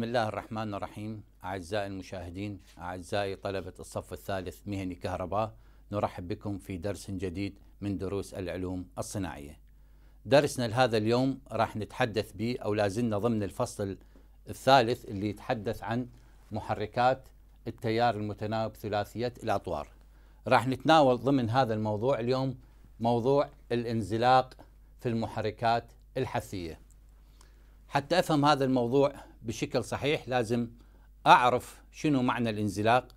بسم الله الرحمن الرحيم أعزائي المشاهدين أعزائي طلبة الصف الثالث مهني كهرباء نرحب بكم في درس جديد من دروس العلوم الصناعية درسنا لهذا اليوم راح نتحدث به أو لازلنا ضمن الفصل الثالث اللي يتحدث عن محركات التيار المتناوب ثلاثية الأطوار راح نتناول ضمن هذا الموضوع اليوم موضوع الانزلاق في المحركات الحثية حتى أفهم هذا الموضوع بشكل صحيح لازم اعرف شنو معنى الانزلاق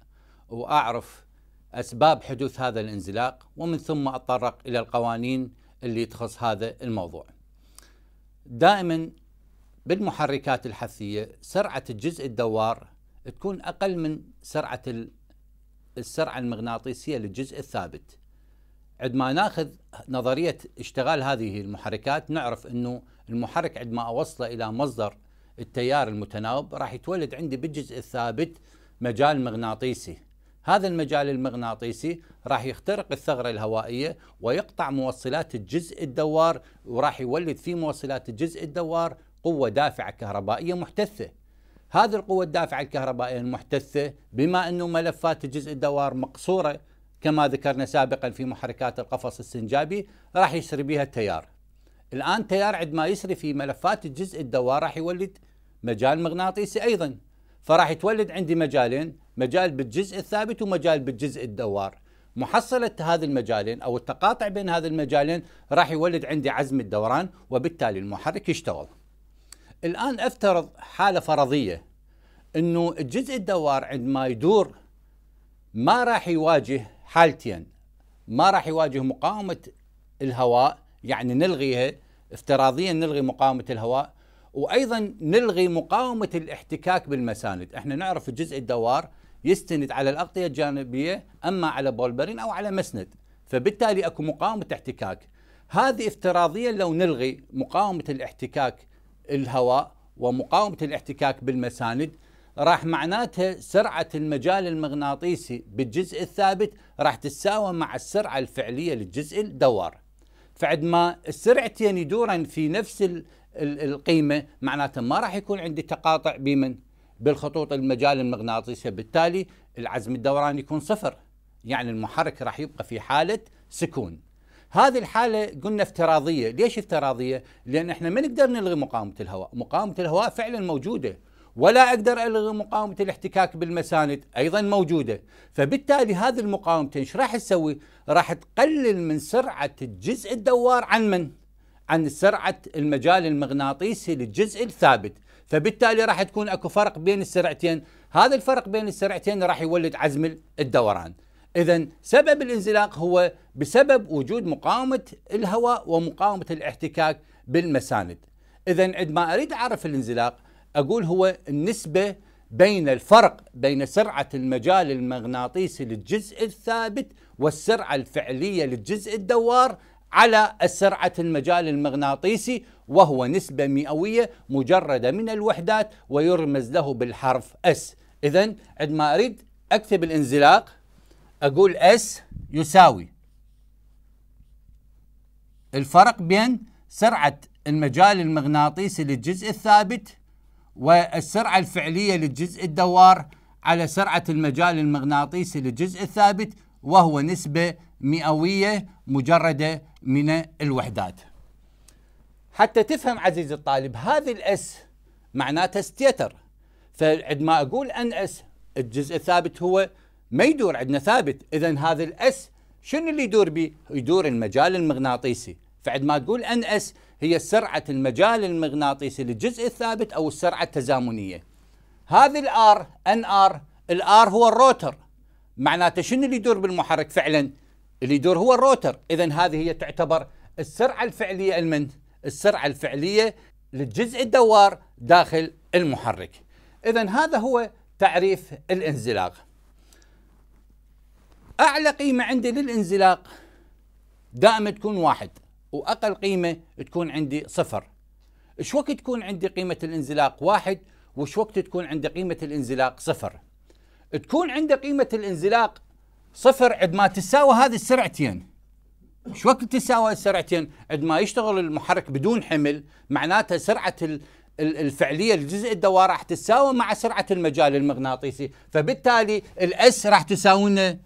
واعرف اسباب حدوث هذا الانزلاق ومن ثم اتطرق الى القوانين اللي تخص هذا الموضوع. دائما بالمحركات الحثيه سرعه الجزء الدوار تكون اقل من سرعه السرعه المغناطيسيه للجزء الثابت. عندما ناخذ نظريه اشتغال هذه المحركات نعرف انه المحرك عندما اوصله الى مصدر التيار المتناوب راح يتولد عندي بالجزء الثابت مجال مغناطيسي هذا المجال المغناطيسي راح يخترق الثغرة الهوائية ويقطع موصلات الجزء الدوار وراح يولد في موصلات الجزء الدوار قوة دافعة كهربائية محتثة هذه القوة الدافعة الكهربائية المحتثة بما أنه ملفات الجزء الدوار مقصورة كما ذكرنا سابقا في محركات القفص السنجابي راح يسري بها التيار الآن تيار عندما يسري في ملفات الجزء الدوار راح يولد مجال مغناطيسي أيضا فراح يتولد عندي مجالين مجال بالجزء الثابت ومجال بالجزء الدوار محصلة هذه المجالين أو التقاطع بين هذه المجالين راح يولد عندي عزم الدوران وبالتالي المحرك يشتغل الآن أفترض حالة فرضية أنه الجزء الدوار عندما يدور ما راح يواجه حالتين ما راح يواجه مقاومة الهواء يعني نلغيها افتراضيا نلغي مقاومه الهواء وايضا نلغي مقاومه الاحتكاك بالمساند، احنا نعرف الجزء الدوار يستند على الاغطيه الجانبيه اما على بولبرين او على مسند، فبالتالي اكو مقاومه احتكاك. هذه افتراضيا لو نلغي مقاومه الاحتكاك الهواء ومقاومه الاحتكاك بالمساند راح معناتها سرعه المجال المغناطيسي بالجزء الثابت راح تتساوى مع السرعه الفعليه للجزء الدوار. فعد ما السرعتين يدورن في نفس القيمه معناته ما راح يكون عندي تقاطع بمن بالخطوط المجال المغناطيسي بالتالي العزم الدوران يكون صفر يعني المحرك راح يبقى في حاله سكون هذه الحاله قلنا افتراضيه ليش افتراضيه لان احنا ما نقدر نلغي مقاومه الهواء مقاومه الهواء فعلا موجوده ولا أقدر ألغي مقاومة الاحتكاك بالمساند أيضا موجودة فبالتالي هذه المقاومتين ايش راح تسوي راح تقلل من سرعة الجزء الدوار عن من؟ عن سرعة المجال المغناطيسي للجزء الثابت فبالتالي راح تكون اكو فرق بين السرعتين هذا الفرق بين السرعتين راح يولد عزم الدوران اذا سبب الانزلاق هو بسبب وجود مقاومه الهواء ومقاومه الاحتكاك بالمساند اذا عندما اريد اعرف الانزلاق أقول هو النسبة بين الفرق بين سرعة المجال المغناطيسي للجزء الثابت والسرعة الفعلية للجزء الدوار على سرعة المجال المغناطيسي وهو نسبة مئوية مجردة من الوحدات ويرمز له بالحرف اس إذا عندما أريد أكتب الانزلاق أقول اس يساوي الفرق بين سرعة المجال المغناطيسي للجزء الثابت والسرعة الفعلية للجزء الدوار على سرعة المجال المغناطيسي للجزء الثابت وهو نسبة مئوية مجردة من الوحدات حتى تفهم عزيزي الطالب هذه الاس معناتها ستيتر فعندما اقول ان اس الجزء الثابت هو ما يدور عندنا ثابت اذا هذا الاس شنو اللي يدور به يدور المجال المغناطيسي فعندما تقول ان اس هي سرعة المجال المغناطيسي للجزء الثابت أو السرعة التزامنية هذه الار ان ار الار هو الروتر معناته شنو اللي يدور بالمحرك فعلا اللي يدور هو الروتر اذا هذه هي تعتبر السرعه الفعليه المن السرعه الفعليه للجزء الدوار داخل المحرك اذا هذا هو تعريف الانزلاق اعلى قيمه عندي للانزلاق دائما تكون واحد واقل قيمه تكون عندي صفر ايش وقت تكون عندي قيمه الانزلاق واحد وايش وقت تكون عندي قيمه الانزلاق صفر تكون عندي قيمه الانزلاق صفر عند ما تساوي هذه السرعتين ايش وقت تساوي السرعتين عند ما يشتغل المحرك بدون حمل معناتها سرعه الفعليه لجزء الدوار راح تتساوي مع سرعه المجال المغناطيسي فبالتالي الاس راح تساوينا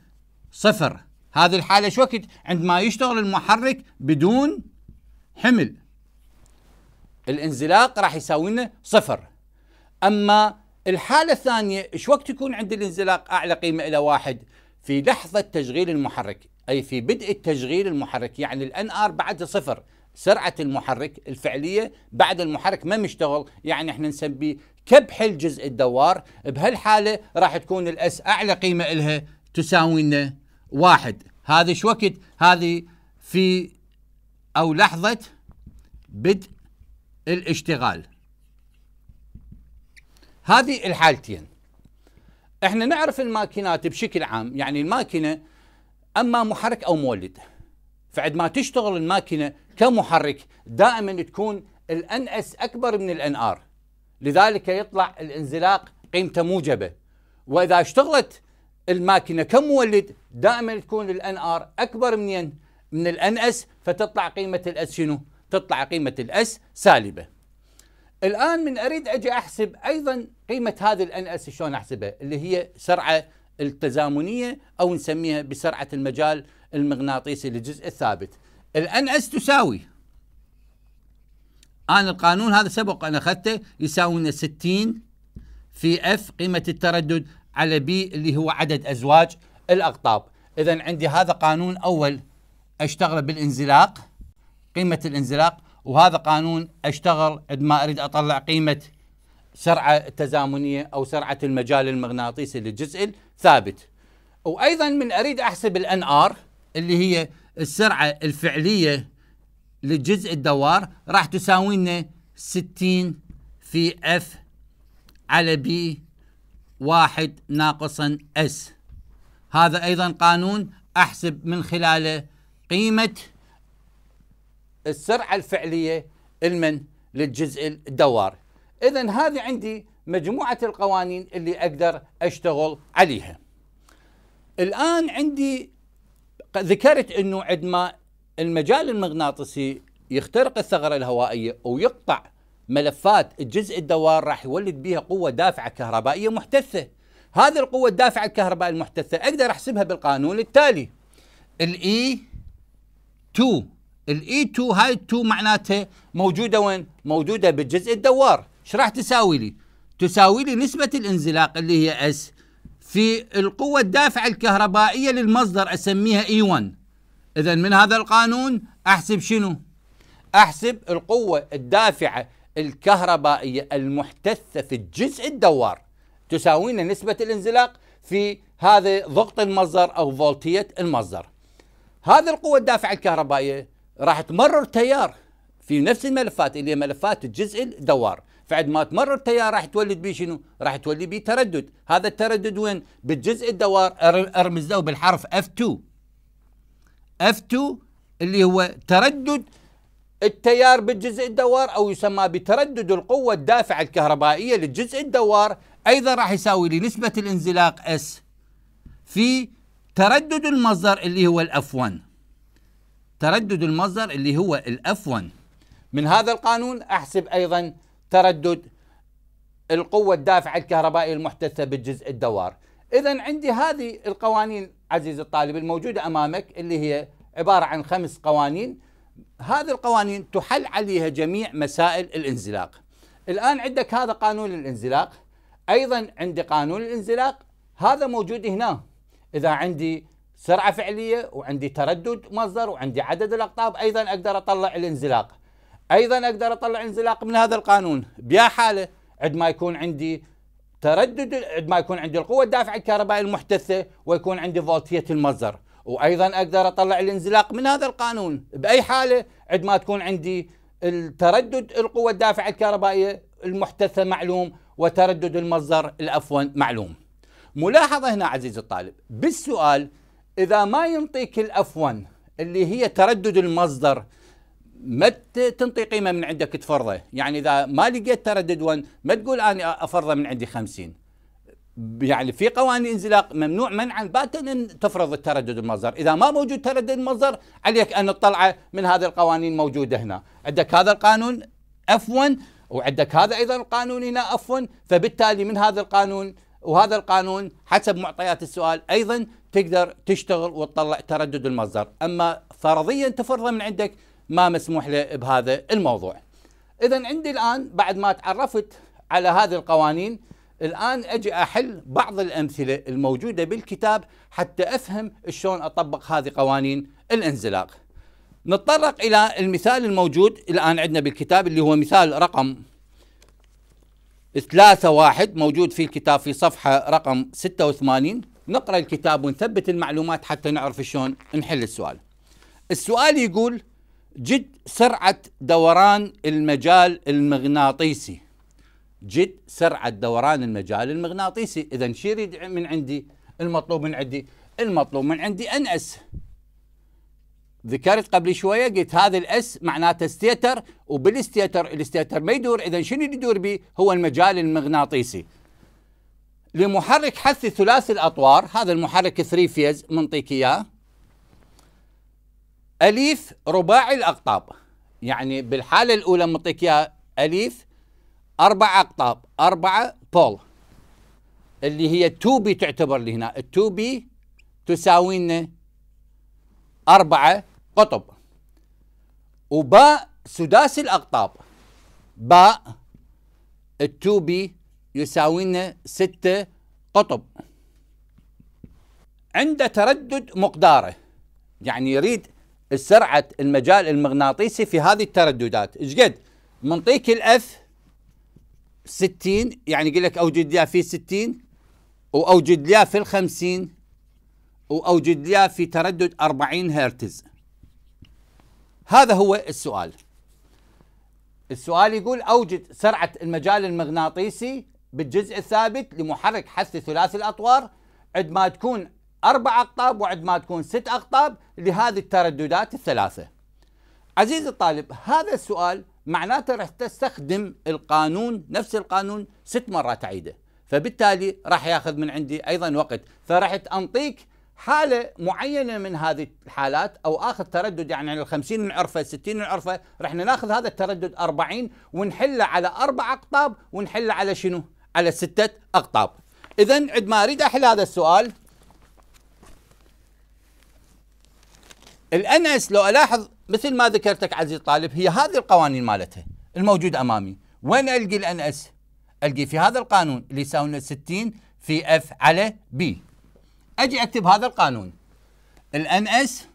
صفر هذه الحالة شو وقت عندما يشتغل المحرك بدون حمل الانزلاق راح يساوي لنا صفر أما الحالة الثانية شو وقت يكون عند الانزلاق أعلى قيمة إلى واحد في لحظة تشغيل المحرك أي في بدء تشغيل المحرك يعني الان ار بعد صفر سرعة المحرك الفعلية بعد المحرك ما مشتغل يعني احنا نسميه كبح الجزء الدوار بهالحالة راح تكون الاس أعلى قيمة إلها تساوي لنا واحد هذه شو وقت هذه في أو لحظة بدء الاشتغال هذه الحالتين احنا نعرف الماكينات بشكل عام يعني الماكينة أما محرك أو مولد فعد ما تشتغل الماكينة كمحرك دائما تكون الان اس اكبر من الان ار لذلك يطلع الانزلاق قيمته موجبه واذا اشتغلت الماكينه كمولد دائما تكون الان ار اكبر من من الان اس فتطلع قيمه الاس شنو؟ تطلع قيمه الاس سالبه. الان من اريد اجي احسب ايضا قيمه هذه الان اس شلون احسبها؟ اللي هي سرعه التزامنيه او نسميها بسرعه المجال المغناطيسي للجزء الثابت. الان اس تساوي انا القانون هذا سبق انا اخذته يساوي لنا 60 في اف قيمه التردد على بي اللي هو عدد أزواج الأقطاب إذا عندي هذا قانون أول أشتغل بالانزلاق قيمة الانزلاق وهذا قانون أشتغل عندما أريد أطلع قيمة سرعة التزامنية أو سرعة المجال المغناطيسي للجزء الثابت وأيضا من أريد أحسب الان ار اللي هي السرعة الفعلية للجزء الدوار راح تساوينا 60 في اف على بي واحد ناقصا اس هذا أيضا قانون أحسب من خلاله قيمة السرعة الفعلية المن للجزء الدوار إذا هذه عندي مجموعة القوانين اللي أقدر أشتغل عليها الآن عندي ذكرت أنه عندما المجال المغناطيسي يخترق الثغرة الهوائية ويقطع ملفات الجزء الدوار راح يولد بها قوة دافعة كهربائية محتثة هذه القوة الدافعة الكهربائية المحتثة أقدر أحسبها بالقانون التالي الإي 2 الاي 2 هاي 2 معناتها موجوده وين؟ موجوده بالجزء الدوار، ايش راح تساوي لي؟ تساوي لي نسبه الانزلاق اللي هي اس في القوه الدافعه الكهربائيه للمصدر اسميها اي 1. اذا من هذا القانون احسب شنو؟ احسب القوه الدافعه الكهربائية المحتثة في الجزء الدوار تساوينا نسبة الانزلاق في هذا ضغط المصدر أو فولتية المصدر هذه القوة الدافعة الكهربائية راح تمرر تيار في نفس الملفات اللي هي ملفات الجزء الدوار فعد ما تمرر التيار راح تولد بيه شنو؟ راح تولد بيه تردد، هذا التردد وين؟ بالجزء الدوار ارمز له بالحرف F2 F2 اللي هو تردد التيار بالجزء الدوار او يسمى بتردد القوه الدافعه الكهربائيه للجزء الدوار ايضا راح يساوي لي نسبه الانزلاق اس في تردد المصدر اللي هو الاف 1 تردد المصدر اللي هو الاف 1 من هذا القانون احسب ايضا تردد القوه الدافعه الكهربائيه المحدثه بالجزء الدوار اذا عندي هذه القوانين عزيزي الطالب الموجوده امامك اللي هي عباره عن خمس قوانين هذه القوانين تحل عليها جميع مسائل الانزلاق الآن عندك هذا قانون الانزلاق أيضا عندي قانون الانزلاق هذا موجود هنا إذا عندي سرعة فعلية وعندي تردد مصدر وعندي عدد الأقطاب أيضا أقدر أطلع الانزلاق أيضا أقدر أطلع انزلاق من هذا القانون بيا حالة عد ما يكون عندي تردد عد ما يكون عندي القوة الدافعة الكهربائية المحتثة ويكون عندي فولتية المصدر وايضا اقدر اطلع الانزلاق من هذا القانون باي حاله عد ما تكون عندي التردد القوه الدافعه الكهربائيه المحتثه معلوم وتردد المصدر الافون معلوم ملاحظه هنا عزيزي الطالب بالسؤال اذا ما ينطيك الافون اللي هي تردد المصدر ما تنطي قيمه من عندك تفرضه يعني اذا ما لقيت تردد 1 ما تقول انا افرضه من عندي 50 يعني في قوانين انزلاق ممنوع منعا باتا ان تفرض التردد المصدر، اذا ما موجود تردد المصدر عليك ان تطلعه من هذه القوانين موجوده هنا، عندك هذا القانون عفوا وعندك هذا ايضا القانون هنا عفوا، فبالتالي من هذا القانون وهذا القانون حسب معطيات السؤال ايضا تقدر تشتغل وتطلع تردد المصدر، اما فرضيا تفرضه من عندك ما مسموح له بهذا الموضوع. اذا عندي الان بعد ما تعرفت على هذه القوانين الآن أجي أحل بعض الأمثلة الموجودة بالكتاب حتى أفهم شلون أطبق هذه قوانين الانزلاق نتطرق إلى المثال الموجود الآن عندنا بالكتاب اللي هو مثال رقم ثلاثة واحد موجود في الكتاب في صفحة رقم 86 نقرأ الكتاب ونثبت المعلومات حتى نعرف شلون نحل السؤال السؤال يقول جد سرعة دوران المجال المغناطيسي جد سرعه دوران المجال المغناطيسي اذا شو يريد من عندي المطلوب من عندي المطلوب من عندي ان اس ذكرت قبل شويه قلت هذا الاس معناته ستيتر وبالستيتر الستيتر ما يدور اذا شنو اللي يدور به هو المجال المغناطيسي لمحرك حث ثلاثي الاطوار هذا المحرك 3 فيز منطيك اياه اليف رباعي الاقطاب يعني بالحاله الاولى منطيك اياه اليف أربع أقطاب أربعة بول اللي هي 2 بي تعتبر هنا ال 2 بي تساوي لنا أربعة قطب وباء سداسي الأقطاب باء ال 2 بي يساوي لنا ستة قطب عند تردد مقداره يعني يريد سرعة المجال المغناطيسي في هذه الترددات ايش قد منطيك الاف 60 يعني يقول لك اوجد لها في 60 واوجد لها في ال 50 واوجد لها في تردد 40 هرتز هذا هو السؤال السؤال يقول اوجد سرعه المجال المغناطيسي بالجزء الثابت لمحرك حث ثلاثي الاطوار عد ما تكون اربع اقطاب وعد ما تكون ست اقطاب لهذه الترددات الثلاثه عزيزي الطالب هذا السؤال معناته راح تستخدم القانون نفس القانون ست مرات عيده فبالتالي راح ياخذ من عندي ايضا وقت فراح انطيك حالة معينة من هذه الحالات أو آخذ تردد يعني ال 50 من عرفة 60 من عرفة راح ناخذ هذا التردد 40 ونحله على أربع أقطاب ونحله على شنو؟ على ستة أقطاب إذا عد ما أريد أحل هذا السؤال الانس لو الاحظ مثل ما ذكرت لك عزيزي هي هذه القوانين مالتها الموجود امامي وين القي الان اس القي في هذا القانون اللي يساوي 60 في اف على بي اجي اكتب هذا القانون الان اس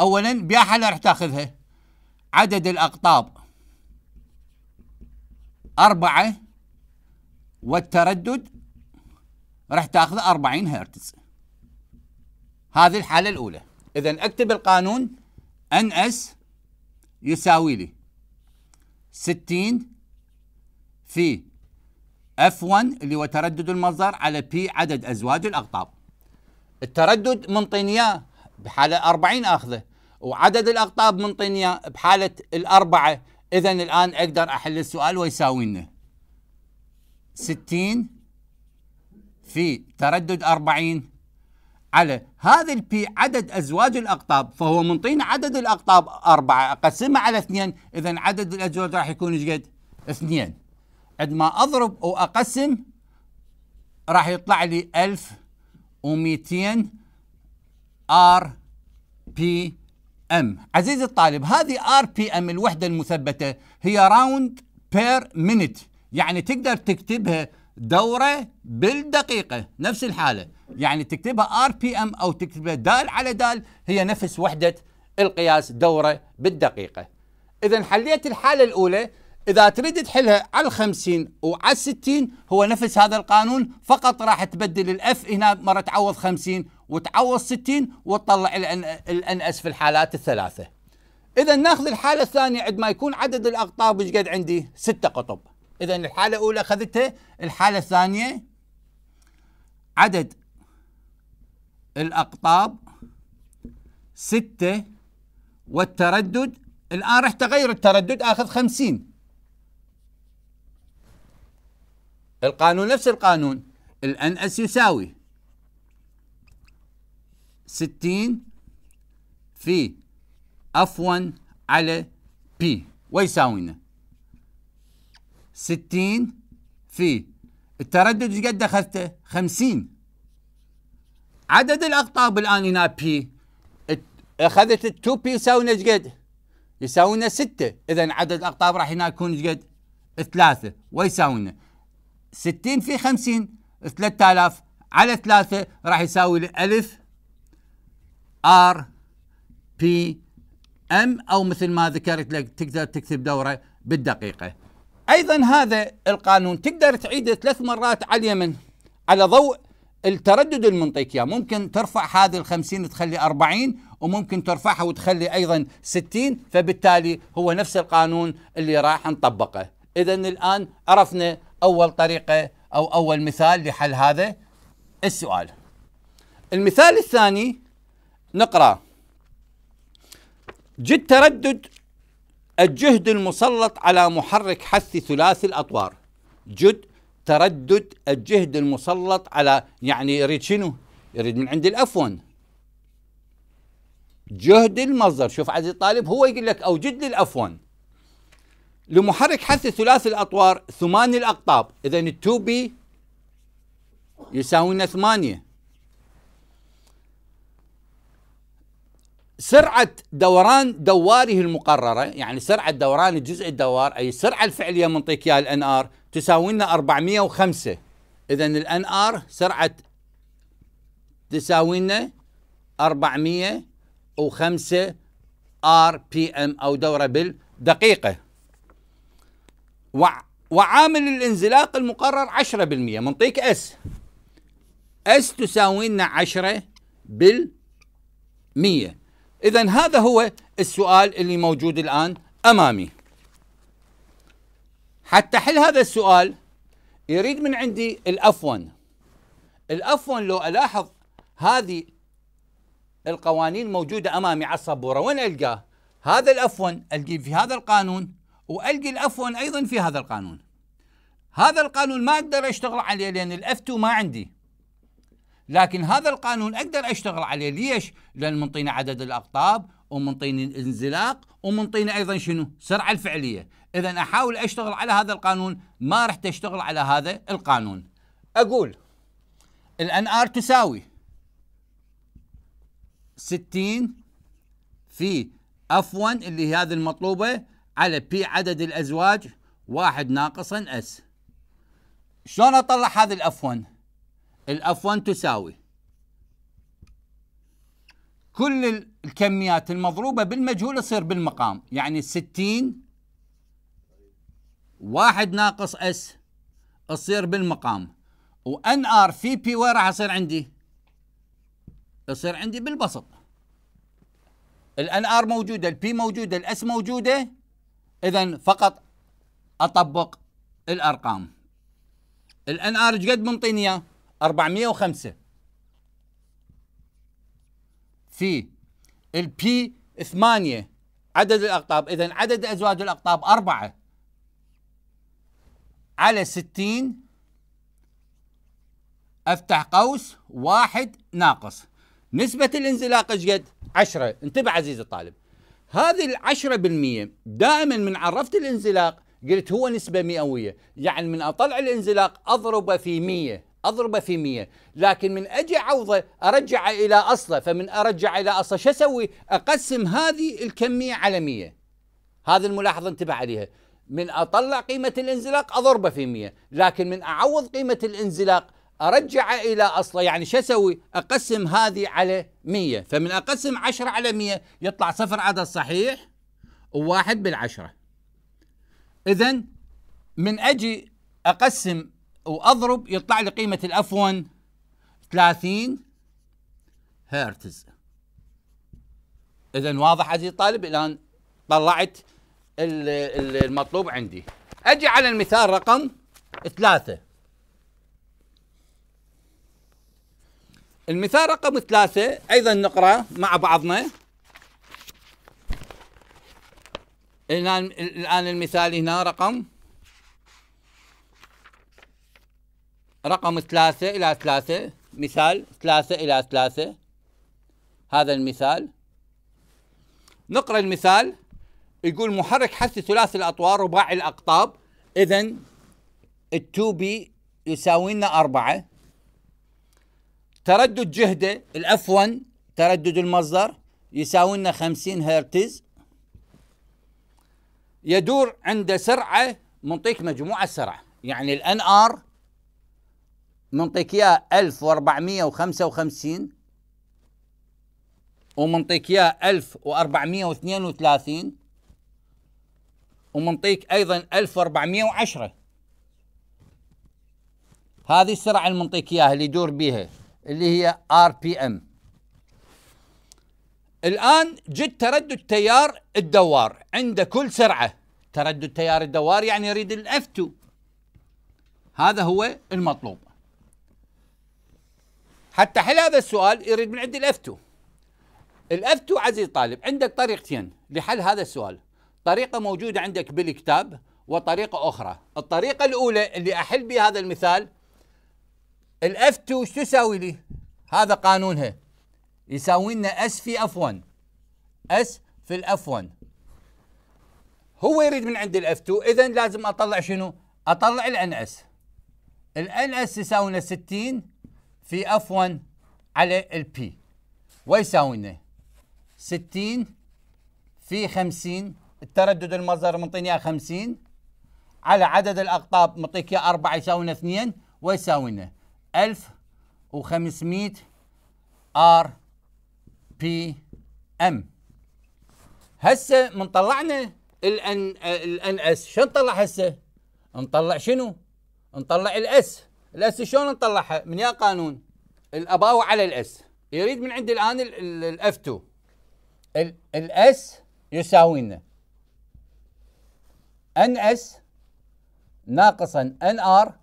اولا بيا حاله راح تاخذها عدد الاقطاب أربعة والتردد راح تاخذ 40 هرتز هذه الحالة الأولى إذا أكتب القانون ان اس يساوي لي 60 في اف 1 اللي هو تردد المصدر على P عدد أزواج الأقطاب التردد منطيني إياه بحالة 40 أخذه وعدد الأقطاب منطيني بحالة الأربعة إذا الآن أقدر أحل السؤال ويساوي لنا 60 في تردد 40 على هذا البي عدد أزواج الأقطاب فهو منطينا عدد الأقطاب أربعة أقسمها على اثنين إذا عدد الأزواج راح يكون ايش قد؟ اثنين عندما أضرب وأقسم راح يطلع لي 1200 ار بي ام عزيزي الطالب هذه ار بي ام الوحده المثبته هي راوند بير مينيت يعني تقدر تكتبها دورة بالدقيقة نفس الحالة يعني تكتبها ار بي ام او تكتبها دال على دال هي نفس وحدة القياس دورة بالدقيقة إذا حليت الحالة الأولى إذا تريد تحلها على الخمسين وعلى الستين هو نفس هذا القانون فقط راح تبدل الأف هنا مرة تعوض خمسين وتعوض ستين وتطلع الان اس في الحالات الثلاثة إذا ناخذ الحالة الثانية عندما يكون عدد الأقطاب ايش قد عندي؟ ستة قطب اذا الحاله الاولى اخذتها الحاله الثانيه عدد الاقطاب سته والتردد الان رحت اغير التردد اخذ خمسين القانون نفس القانون الان اس يساوي ستين في اف 1 على بي ويساوينا 60 في التردد ايش قد اخذته؟ 50 عدد الاقطاب الان هنا بي اخذت ال 2 بي يساوينا ايش قد؟ يساوينا 6 اذا عدد الاقطاب راح هنا يكون ايش قد؟ 3 ويساوينا 60 في 50 3000 على 3 راح يساوي لي 1000 ار بي ام او مثل ما ذكرت لك تقدر تكتب دوره بالدقيقه ايضا هذا القانون تقدر تعيده ثلاث مرات على اليمن على ضوء التردد المنطقي اياه ممكن ترفع هذه ال 50 تخلي 40 وممكن ترفعها وتخلي ايضا 60 فبالتالي هو نفس القانون اللي راح نطبقه اذا الان عرفنا اول طريقه او اول مثال لحل هذا السؤال المثال الثاني نقرا جد تردد الجهد المسلط على محرك حث ثلاثي الأطوار جد تردد الجهد المسلط على يعني يريد شنو يريد من عند الأفون جهد المصدر شوف عزيزي الطالب هو يقول لك أوجد لي الأفون لمحرك حث ثلاثي الأطوار ثماني الأقطاب إذا التو بي يساوينا ثمانية سرعة دوران دواره المقررة يعني سرعة دوران الجزء الدوار أي السرعة الفعلية منطيك إياها الان ار تساوي لنا 405 إذا الان ار سرعة تساوي لنا 405 ار بي ام أو دورة بالدقيقة وعامل الانزلاق المقرر 10% منطيك اس اس تساوي لنا 10 بالمية إذا هذا هو السؤال اللي موجود الآن أمامي حتى حل هذا السؤال يريد من عندي الاف 1 الاف 1 لو الاحظ هذه القوانين موجوده امامي على السبوره وين القاه؟ هذا الاف 1 القيه في هذا القانون والقي الاف 1 ايضا في هذا القانون. هذا القانون ما اقدر اشتغل عليه لان الاف 2 ما عندي. لكن هذا القانون اقدر اشتغل عليه ليش؟ لان منطينا عدد الاقطاب ومنطيني الانزلاق ومنطيني ايضا شنو؟ السرعه الفعليه، اذا احاول اشتغل على هذا القانون ما راح تشتغل على هذا القانون. اقول الان ار تساوي 60 في اف 1 اللي هي هذه المطلوبه على بي عدد الازواج واحد ناقصا اس. شلون اطلع هذا الاف 1؟ الاف 1 تساوي كل الكميات المضروبة بالمجهول تصير بالمقام يعني 60 واحد ناقص اس تصير بالمقام وان ار في بي وين راح يصير عندي؟ يصير عندي بالبسط الان ار موجوده البي موجوده الاس موجوده اذا فقط اطبق الارقام الان ار ايش قد منطيني اياه؟ 405 في البي 8 عدد الأقطاب إذا عدد أزواج الأقطاب 4 على 60 أفتح قوس واحد ناقص نسبة الانزلاق ايش قد؟ 10 انتبه عزيزي الطالب هذه العشرة بالمية دائما من عرفت الانزلاق قلت هو نسبة مئوية يعني من أطلع الانزلاق أضربه في مية اضربه في 100 لكن من اجي عوضه ارجعه الى اصله فمن ارجع الى اصله شو اسوي اقسم هذه الكميه على 100 هذه الملاحظه انتبه عليها من اطلع قيمه الانزلاق اضربه في 100 لكن من اعوض قيمه الانزلاق ارجعه الى اصله يعني شو اسوي اقسم هذه على 100 فمن اقسم 10 على 100 يطلع صفر عدد صحيح وواحد بالعشره اذا من اجي اقسم واضرب يطلع لي قيمه الاف 1 30 هرتز اذا واضح عزيزي الطالب الان طلعت المطلوب عندي اجي على المثال رقم ثلاثة المثال رقم ثلاثة ايضا نقرا مع بعضنا الان الان المثال هنا رقم رقم ثلاثة إلى ثلاثة مثال ثلاثة إلى ثلاثة هذا المثال نقرأ المثال يقول محرك حث ثلاثي الأطوار رباعي الأقطاب إذا التو بي يساوي لنا أربعة تردد جهده الأف 1 تردد المصدر يساوي لنا 50 هرتز يدور عند سرعة منطيك مجموعة السرعة يعني الان ار منطيك اياه 1455 ومنطيك اياه 1432 ومنطيك ايضا 1410 هذه السرعه المنطيك اياها اللي يدور بها اللي هي ار بي ام الان جد تردد تيار الدوار عند كل سرعه تردد تيار الدوار يعني يريد الاف 2 هذا هو المطلوب حتى حل هذا السؤال يريد من عندي الاف 2 الاف 2 عزيزي الطالب عندك طريقتين لحل هذا السؤال طريقه موجوده عندك بالكتاب وطريقه اخرى الطريقه الاولى اللي احل بها هذا المثال الاف 2 شو تساوي لي هذا قانونها يساوي لنا اس في اف 1 اس في الاف 1 هو يريد من عند الاف 2 اذا لازم اطلع شنو اطلع الان اس الان اس يساوي لنا 60 في اف 1 على البي ويساوي لنا 60 في 50 التردد المصدر منطيني اياه 50 على عدد الاقطاب معطيك اياه 4 يساوي لنا 2 ويساوي لنا 1500 ار بي ام هسه من طلعنا الان الان اس شنو نطلع هسه؟ نطلع شنو؟ نطلع الاس الاس شلون نطلعها؟ من يا قانون الاباو على الاس يريد من عند الان الاف 2 الاس يساوي لنا ان اس ناقصا ان ار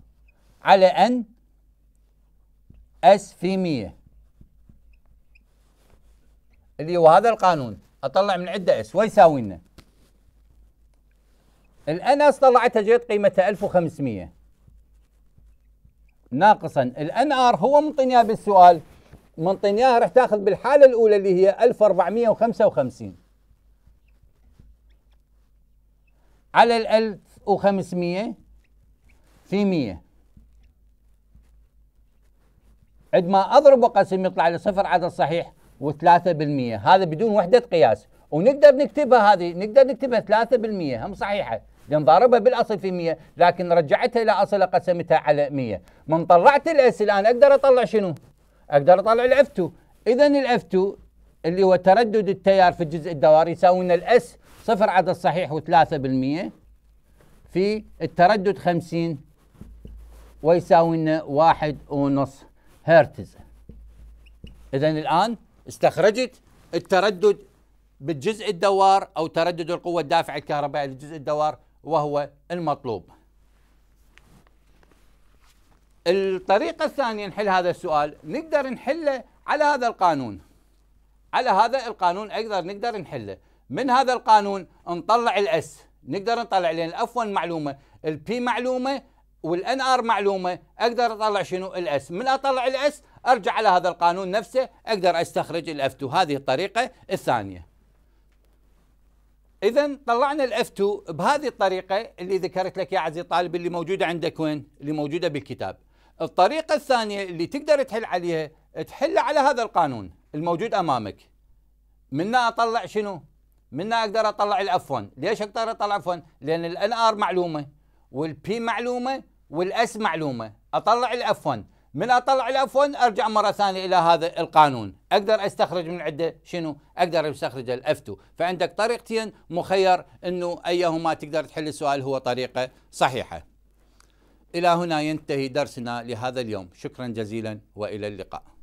على ان اس في 100 اللي هو هذا القانون اطلع من عده اس ويساوي لنا الان اس طلعتها جيت قيمتها 1500 ناقصا الان ار هو اياه بالسؤال اياه راح تاخذ بالحاله الاولى اللي هي 1455 على ال 1500 في 100 عندما اضرب واقسم يطلع لي صفر عدد صحيح و3% هذا بدون وحده قياس ونقدر نكتبها هذه نقدر نكتبها 3% هم صحيحه لان ضاربها بالاصل في 100 لكن رجعتها الى اصلها قسمتها على 100 من طلعت الاس الان اقدر اطلع شنو؟ اقدر اطلع الاف 2 اذا الاف 2 اللي هو تردد التيار في الجزء الدواري يساوي لنا الاس صفر عدد صحيح و3% في التردد 50 ويساوي لنا واحد ونص هرتز اذا الان استخرجت التردد بالجزء الدوار او تردد القوه الدافعه الكهربائيه للجزء الدوار وهو المطلوب الطريقة الثانية نحل هذا السؤال نقدر نحله على هذا القانون على هذا القانون أقدر نقدر نحله من هذا القانون نطلع الاس نقدر نطلع لان الأف1 معلومه البي معلومه والان ار معلومه اقدر اطلع شنو الاس من اطلع الاس ارجع على هذا القانون نفسه اقدر استخرج الاف2 هذه الطريقه الثانيه اذا طلعنا الاف 2 بهذه الطريقه اللي ذكرت لك يا عزيزي الطالب اللي موجوده عندك وين؟ اللي موجوده بالكتاب. الطريقه الثانيه اللي تقدر تحل عليها تحل على هذا القانون الموجود امامك. منا اطلع شنو؟ منا اقدر اطلع الاف 1 ليش اقدر اطلع اف 1 لان الان ار معلومه والبي معلومه والاس معلومه، اطلع الاف 1 من اطلع الافون ارجع مره ثانيه الى هذا القانون اقدر استخرج من عنده شنو اقدر استخرج الافتو فعندك طريقتين مخير انه ايهما تقدر تحل السؤال هو طريقه صحيحه الى هنا ينتهي درسنا لهذا اليوم شكرا جزيلا والى اللقاء